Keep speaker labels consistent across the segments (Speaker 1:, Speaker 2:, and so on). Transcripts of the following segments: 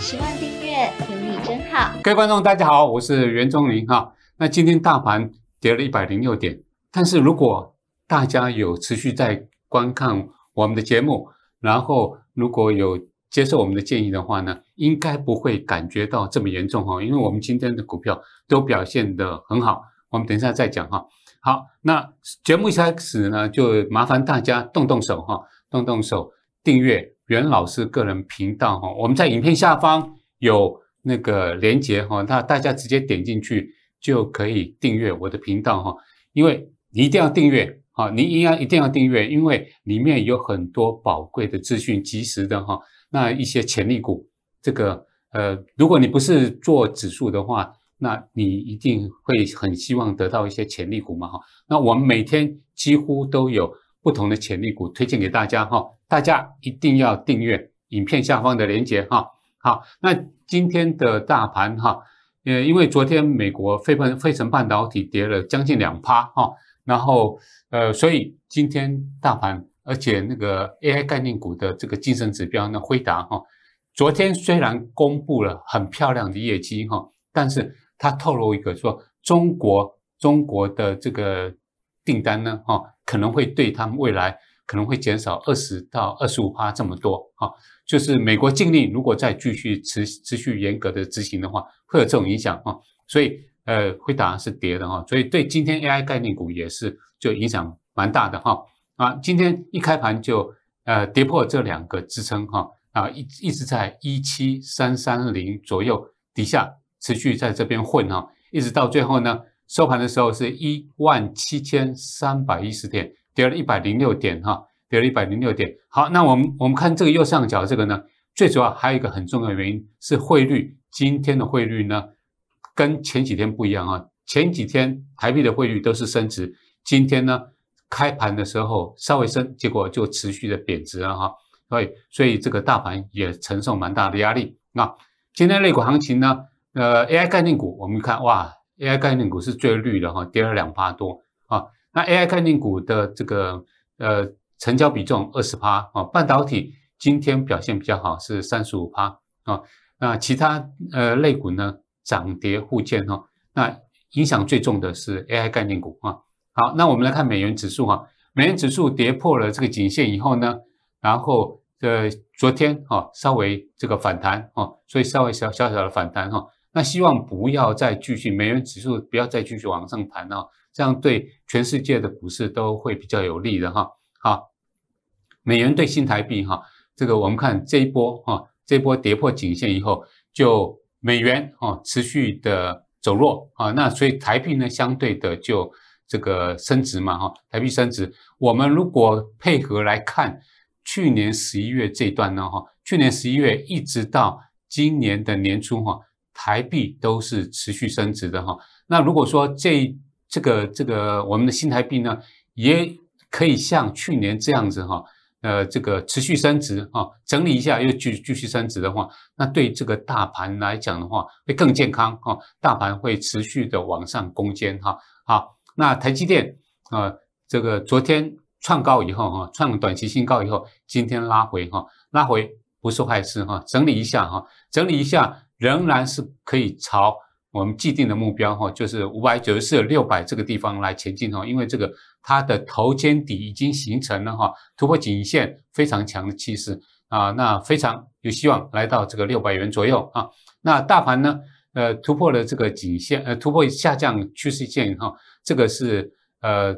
Speaker 1: 十万订阅有你真好，各位观众大家好，我是袁宗林哈。那今天大盘跌了一百零六点，但是如果大家有持续在观看我们的节目，然后如果有接受我们的建议的话呢，应该不会感觉到这么严重哈，因为我们今天的股票都表现得很好，我们等一下再讲哈。好，那节目一开始呢，就麻烦大家动动手哈，动动手订阅。袁老师个人频道哈，我们在影片下方有那个链接哈，那大家直接点进去就可以订阅我的频道哈。因为你一定要订阅哈，你应该一定要订阅，因为里面有很多宝贵的资讯，及时的哈。那一些潜力股，这个呃，如果你不是做指数的话，那你一定会很希望得到一些潜力股嘛哈。那我们每天几乎都有。不同的潜力股推荐给大家哈，大家一定要订阅影片下方的连接哈。好，那今天的大盘哈，呃，因为昨天美国飞奔飞城半导体跌了将近两趴哈，然后呃，所以今天大盘而且那个 AI 概念股的这个精神指标呢，辉达哈，昨天虽然公布了很漂亮的业绩哈，但是它透露一个说中国中国的这个。订单呢？哈，可能会对他们未来可能会减少二十到二十五趴这么多，哈，就是美国禁令如果再继续持持续严格的执行的话，会有这种影响，哈，所以呃，会答是跌的，哈，所以对今天 AI 概念股也是就影响蛮大的，哈，啊，今天一开盘就呃跌破这两个支撑，哈，啊一一直在一七三三零左右底下持续在这边混，哈，一直到最后呢。收盘的时候是一万七千三百一十点，跌了一百零六点哈，跌了一百零六点。好，那我们我们看这个右上角这个呢，最主要还有一个很重要的原因，是汇率。今天的汇率呢，跟前几天不一样啊。前几天台币的汇率都是升值，今天呢，开盘的时候稍微升，结果就持续的贬值了哈。所以所以这个大盘也承受蛮大的压力。那今天类股行情呢，呃，AI 概念股，我们看哇。AI 概念股是最绿的哈，跌了两趴多啊。那 AI 概念股的这个呃成交比重二十趴啊，半导体今天表现比较好，是三十五趴啊。那其他呃类股呢涨跌互见哦。那影响最重的是 AI 概念股啊。好，那我们来看美元指数哈，美元指数跌破了这个颈线以后呢，然后呃昨天啊稍微这个反弹啊，所以稍微小小小的反弹哈。那希望不要再继续美元指数不要再继续往上弹啊，这样对全世界的股市都会比较有利的哈。好，美元对新台币哈，这个我们看这一波哈，这波跌破颈线以后，就美元哈持续的走弱啊，那所以台币呢相对的就这个升值嘛哈，台币升值。我们如果配合来看去年十一月这段呢哈，去年十一月一直到今年的年初哈。台币都是持续升值的哈，那如果说这这个这个我们的新台币呢，也可以像去年这样子哈，呃，这个持续升值啊，整理一下又继继续升值的话，那对这个大盘来讲的话，会更健康哈，大盘会持续的往上攻坚哈。好，那台积电啊，这个昨天创高以后哈，创短期新高以后，今天拉回哈，拉回不是坏事哈，整理一下哈，整理一下。仍然是可以朝我们既定的目标哈，就是五百九十四六百这个地方来前进哈，因为这个它的头肩底已经形成了哈，突破颈线非常强的气势啊，那非常有希望来到这个六百元左右啊。那大盘呢，呃，突破了这个颈线，呃，突破下降趋势线哈，这个是呃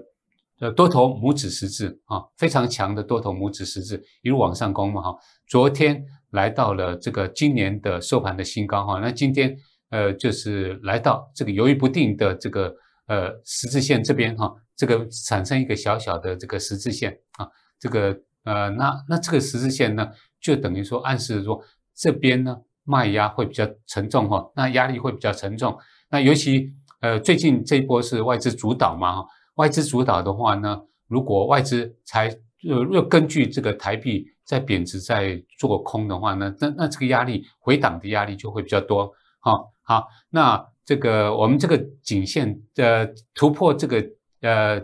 Speaker 1: 呃多头拇指十字啊，非常强的多头拇指十字，一路往上攻嘛哈，昨天。来到了这个今年的收盘的新高哈，那今天呃就是来到这个犹豫不定的这个呃十字线这边哈，这个产生一个小小的这个十字线啊，这个呃那那这个十字线呢，就等于说暗示说这边呢卖压会比较沉重哈，那压力会比较沉重，那尤其呃最近这一波是外资主导嘛哈，外资主导的话呢，如果外资才。就若根据这个台币在贬值、在做空的话呢，那那这个压力回档的压力就会比较多。好，好，那这个我们这个颈线呃突破这个呃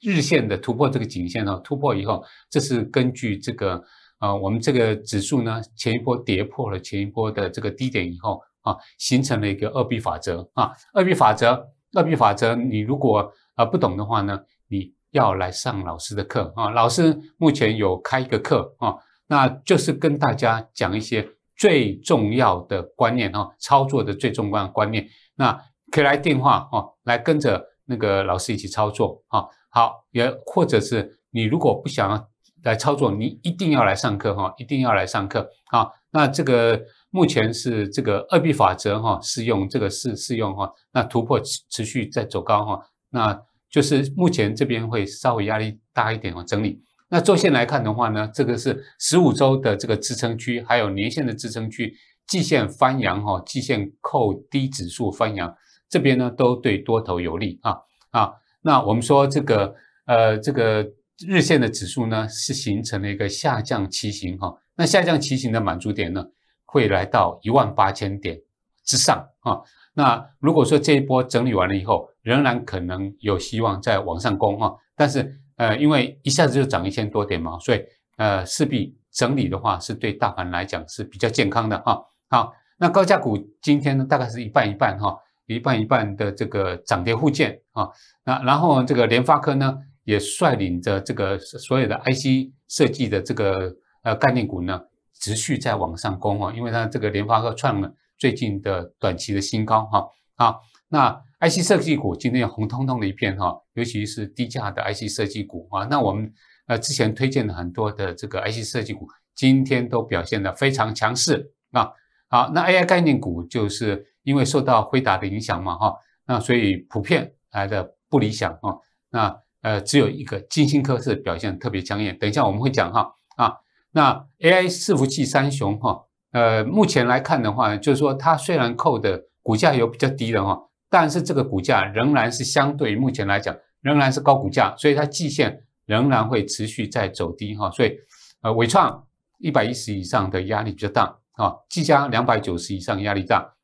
Speaker 1: 日线的突破这个颈线哈，突破以后，这是根据这个啊我们这个指数呢前一波跌破了前一波的这个低点以后啊，形成了一个二 B 法则啊，二 B 法则，二 B 法则，你如果啊不懂的话呢，你。要来上老师的课啊！老师目前有开一个课啊，那就是跟大家讲一些最重要的观念哦，操作的最重要的观念。那可以来电话哦，来跟着那个老师一起操作啊。好，也或者是你如果不想要来操作，你一定要来上课哈，一定要来上课啊。那这个目前是这个二 B 法则哈，适用这个是适用哈。那突破持续在走高哈，那。就是目前这边会稍微压力大一点哦，整理。那周线来看的话呢，这个是十五周的这个支撑区，还有年线的支撑区，季线翻阳哈，季线扣低指数翻阳，这边呢都对多头有利啊啊。那我们说这个呃这个日线的指数呢是形成了一个下降旗形哈，那下降旗形的满足点呢会来到一万八千点之上啊。那如果说这一波整理完了以后，仍然可能有希望再往上攻啊，但是呃，因为一下子就涨一千多点嘛，所以呃，势必整理的话是对大盘来讲是比较健康的哈。好，那高价股今天呢大概是一半一半哈，一半一半的这个涨跌互见啊。那然后这个联发科呢也率领着这个所有的 IC 设计的这个呃概念股呢持续在往上攻啊，因为它这个联发科创了最近的短期的新高哈好，那。IC 设计股今天红彤彤的一片哈，尤其是低价的 IC 设计股啊。那我们呃之前推荐了很多的这个 IC 设计股，今天都表现的非常强势啊。好，那 AI 概念股就是因为受到辉达的影响嘛哈，那所以普遍来的不理想啊。那呃，只有一个金星科是表现特别抢眼，等一下我们会讲哈啊。那 AI 伺服器三雄哈，呃，目前来看的话，就是说它虽然扣的股价有比较低的哈。但是这个股价仍然是相对目前来讲，仍然是高股价，所以它季线仍然会持续在走低哈。所以，呃，伟创一百一十以上的压力比较大啊，技嘉两百九十以上压力大，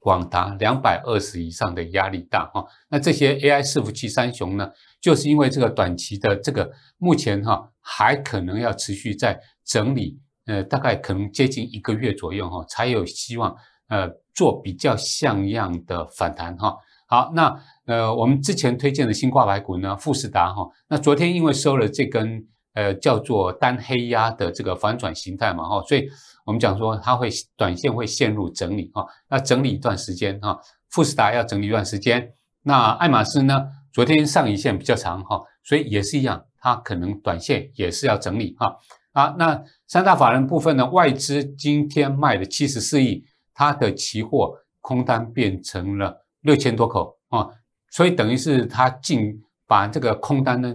Speaker 1: 广达两百二十以上的压力大哦。那这些 AI 伺服器三雄呢，就是因为这个短期的这个目前哈，还可能要持续在整理，呃，大概可能接近一个月左右哈，才有希望呃。做比较像样的反弹哈，好，那呃，我们之前推荐的新挂牌股呢，富士达哈，那昨天因为收了这根呃叫做单黑鸭的这个反转形态嘛哈，所以我们讲说它会短线会陷入整理哈，那整理一段时间哈，富士达要整理一段时间，那爱马仕呢，昨天上影线比较长哈，所以也是一样，它可能短线也是要整理哈，啊，那三大法人部分呢，外资今天卖了七十四亿。它的期货空单变成了六千多口啊，所以等于是它进把这个空单呢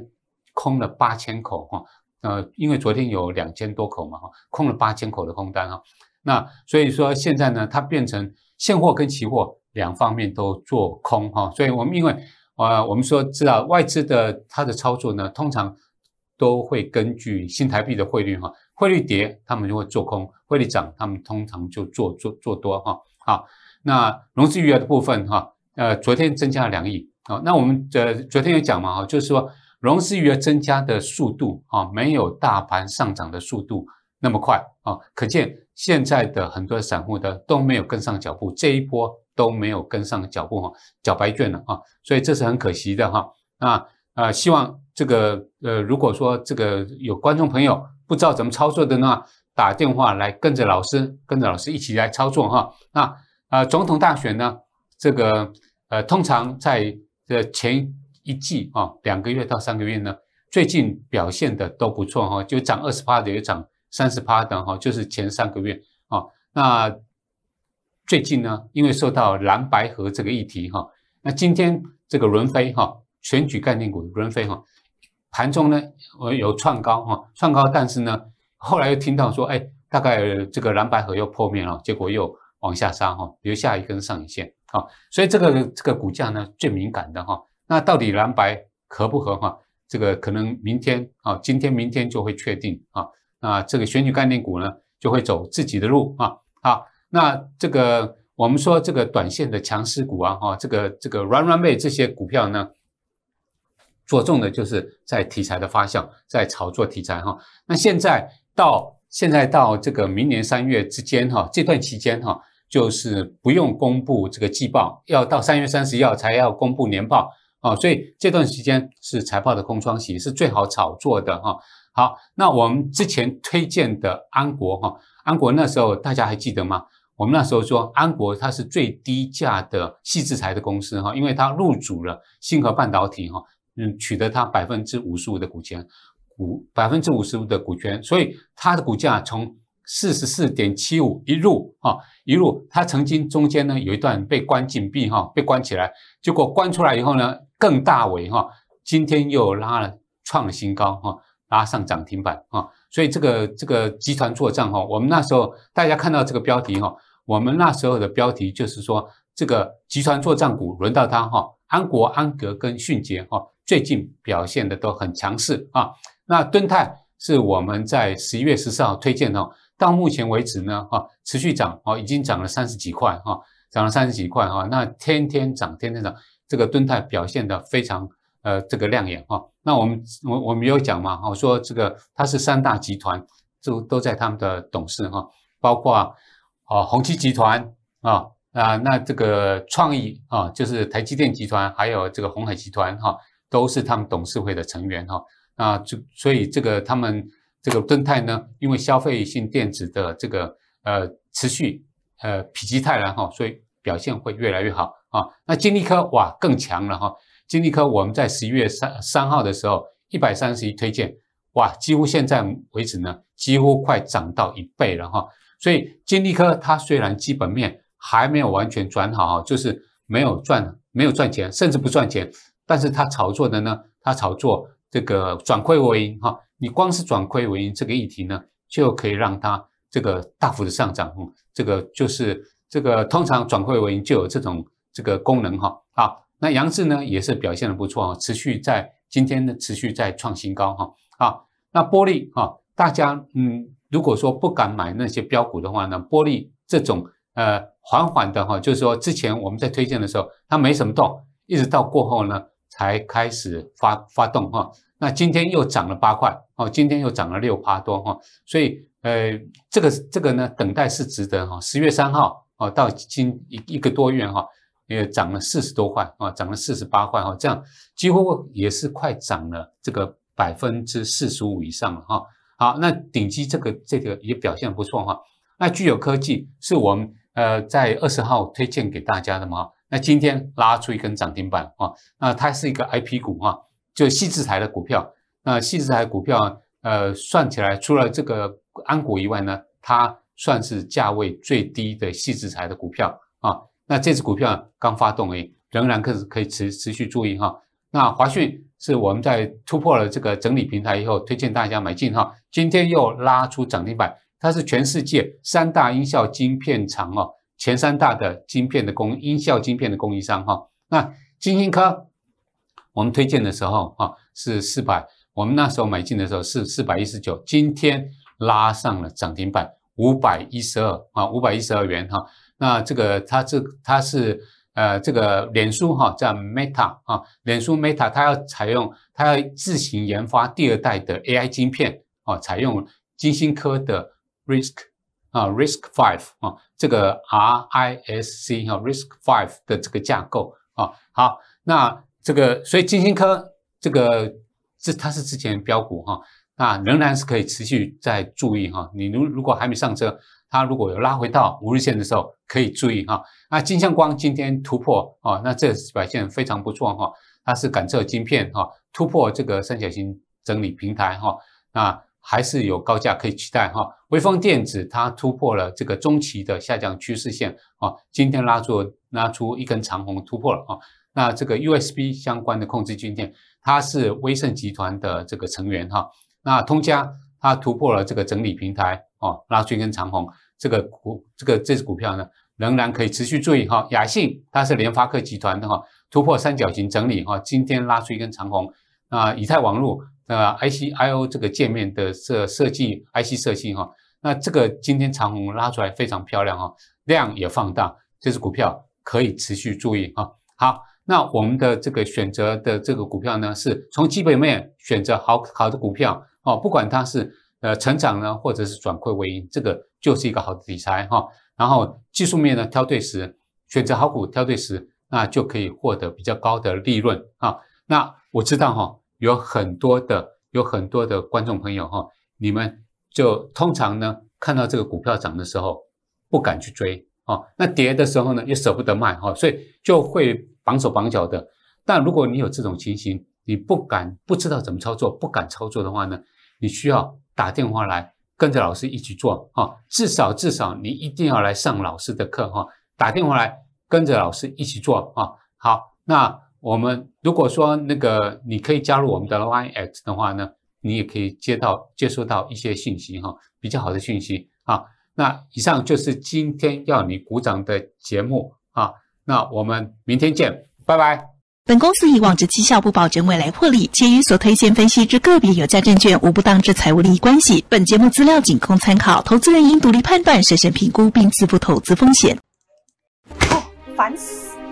Speaker 1: 空了八千口哈，呃，因为昨天有两千多口嘛哈，空了八千口的空单哈，那所以说现在呢，它变成现货跟期货两方面都做空哈，所以我们因为啊，我们说知道外资的它的操作呢，通常都会根据新台币的汇率哈。汇率跌，他们就会做空；汇率涨，他们通常就做做做多哈。好，那融资余额的部分哈，呃，昨天增加了两亿啊。那我们呃昨天有讲嘛哈，就是说融资余额增加的速度啊，没有大盘上涨的速度那么快啊。可见现在的很多散户的都没有跟上脚步，这一波都没有跟上脚步哈，缴白卷了啊。所以这是很可惜的哈。那呃，希望这个呃，如果说这个有观众朋友。不知道怎么操作的呢？打电话来，跟着老师，跟着老师一起来操作哈。那呃，总统大选呢？这个呃，通常在这前一季啊，两个月到三个月呢，最近表现的都不错哈，就涨二十趴的，也涨三十趴的哈，就是前三个月啊。那最近呢，因为受到蓝白河这个议题哈，那今天这个轮飞哈，选举概念股轮飞哈。盘中呢，我有创高哈，创高，但是呢，后来又听到说，哎，大概这个蓝白河又破灭了，结果又往下杀哈，留下一根上影线啊，所以这个这个股价呢最敏感的哈，那到底蓝白合不合哈？这个可能明天啊，今天明天就会确定啊，那这个选举概念股呢就会走自己的路啊，好，那这个我们说这个短线的强势股啊，哈，这个这个 run run 妹这些股票呢。着重的就是在题材的发酵，在炒作题材哈。那现在到现在到这个明年三月之间哈，这段期间哈，就是不用公布这个季报，要到三月三十号才要公布年报啊。所以这段时间是财报的空窗期，是最好炒作的哈。好，那我们之前推荐的安国哈，安国那时候大家还记得吗？我们那时候说安国它是最低价的细制裁的公司哈，因为它入主了星河半导体哈。嗯，取得它百分之五十五的股权，股百分之五十五的股权，所以它的股价从四十四点七五一路啊一路，它曾经中间呢有一段被关禁闭哈，被关起来，结果关出来以后呢更大为哈，今天又拉了创新高哈，拉上涨停板啊，所以这个这个集团作战哈，我们那时候大家看到这个标题哈，我们那时候的标题就是说这个集团作战股轮到它哈，安国安格跟迅捷哈。最近表现的都很强势啊！那敦泰是我们在十一月十四号推荐的，到目前为止呢，哈，持续涨哦，已经涨了三十几块哈，涨了三十几块哈，那天天涨，天天涨，这个敦泰表现的非常呃，这个亮眼哈。那我们我我们有讲嘛，我说这个它是三大集团，都都在他们的董事哈，包括啊宏基集团啊啊，那这个创意啊，就是台积电集团，还有这个红海集团哈。都是他们董事会的成员哈，那这所以这个他们这个敦泰呢，因为消费性电子的这个呃持续呃否极泰然哈，所以表现会越来越好啊。那金立科哇更强了哈，金立科我们在十一月三三号的时候一百三十一推荐，哇，几乎现在为止呢，几乎快涨到一倍了哈。所以金立科它虽然基本面还没有完全转好哈，就是没有赚没有赚钱，甚至不赚钱。但是它炒作的呢？它炒作这个转亏为盈哈，你光是转亏为盈这个议题呢，就可以让它这个大幅的上涨。这个就是这个通常转亏为盈就有这种这个功能哈。好，那杨志呢也是表现的不错啊，持续在今天的持续在创新高哈。好，那玻璃啊，大家嗯，如果说不敢买那些标股的话呢，玻璃这种呃缓缓的哈，就是说之前我们在推荐的时候它没什么动，一直到过后呢。才开始发发动哈，那今天又涨了八块哦，今天又涨了六趴多哈，所以呃，这个这个呢，等待是值得哈。十月三号哦，到今一一个多月哈，也涨了四十多块啊，涨了四十八块哈，这样几乎也是快涨了这个百分之四十五以上了哈。好，那顶级这个这个也表现不错哈。那具有科技是我们呃在二十号推荐给大家的嘛。那今天拉出一根涨停板啊，那它是一个 I P 股啊，就细字材的股票。那细字材股票，呃，算起来除了这个安股以外呢，它算是价位最低的细字材的股票啊。那这只股票刚发动而已，仍然可可以持持续注意哈。那华讯是我们在突破了这个整理平台以后，推荐大家买进哈。今天又拉出涨停板，它是全世界三大音效晶片厂哦。前三大的晶片的供音效晶片的供应商哈，那金星科，我们推荐的时候哈是四百，我们那时候买进的时候是四百一十九，今天拉上了涨停板五百一十二啊，五百一十二元哈。那这个它这它是呃这个脸书哈叫 Meta 啊，脸书 Meta 它要采用它要自行研发第二代的 AI 晶片啊，采用金星科的 RISC。啊 r i s k f i v e 啊，这个 RISC 啊 r i s k f i v e 的这个架构啊，好，那这个所以金星科这个这它是之前标股哈，那仍然是可以持续在注意哈。你如如果还没上车，它如果有拉回到五日线的时候，可以注意哈。那金相光今天突破啊，那这表现非常不错哈，它是感测晶片哈，突破这个三角形整理平台哈，那。还是有高价可以期待哈，微风电子它突破了这个中期的下降趋势线啊，今天拉出拉出一根长红突破了啊，那这个 USB 相关的控制军电它是威盛集团的这个成员哈，那通家它突破了这个整理平台哦，拉出一根长红，这个股这个这支股票呢仍然可以持续注意哈，雅信它是联发科集团的哈，突破三角形整理哈，今天拉出一根长红，那以太网络那 I C I O 这个界面的设设计 I C 设性哈，那这个今天长虹拉出来非常漂亮哦，量也放大，这支股票可以持续注意哈。好，那我们的这个选择的这个股票呢，是从基本面选择好好的股票哦，不管它是呃成长呢，或者是转亏为盈，这个就是一个好的题材哈。然后技术面呢，挑对时选择好股挑对时，那就可以获得比较高的利润啊。那我知道哈。有很多的，有很多的观众朋友哈，你们就通常呢看到这个股票涨的时候不敢去追哦，那跌的时候呢也舍不得卖哈，所以就会绑手绑脚的。但如果你有这种情形，你不敢不知道怎么操作，不敢操作的话呢，你需要打电话来跟着老师一起做哈，至少至少你一定要来上老师的课哈，打电话来跟着老师一起做啊。好，那。我们如果说那个你可以加入我们的 Line X 的话呢，你也可以接到接收到一些信息哈，比较好的信息啊。那以上就是今天要你鼓掌的节目啊。那我们明天见，拜拜。本公司以往之绩效不保证未来获利，且与所推荐分析之个别有价证券无不当之财务利益关系。本节目资料仅供参考，投资人应独立判断、审慎评估并自负投资风险。哦，烦死。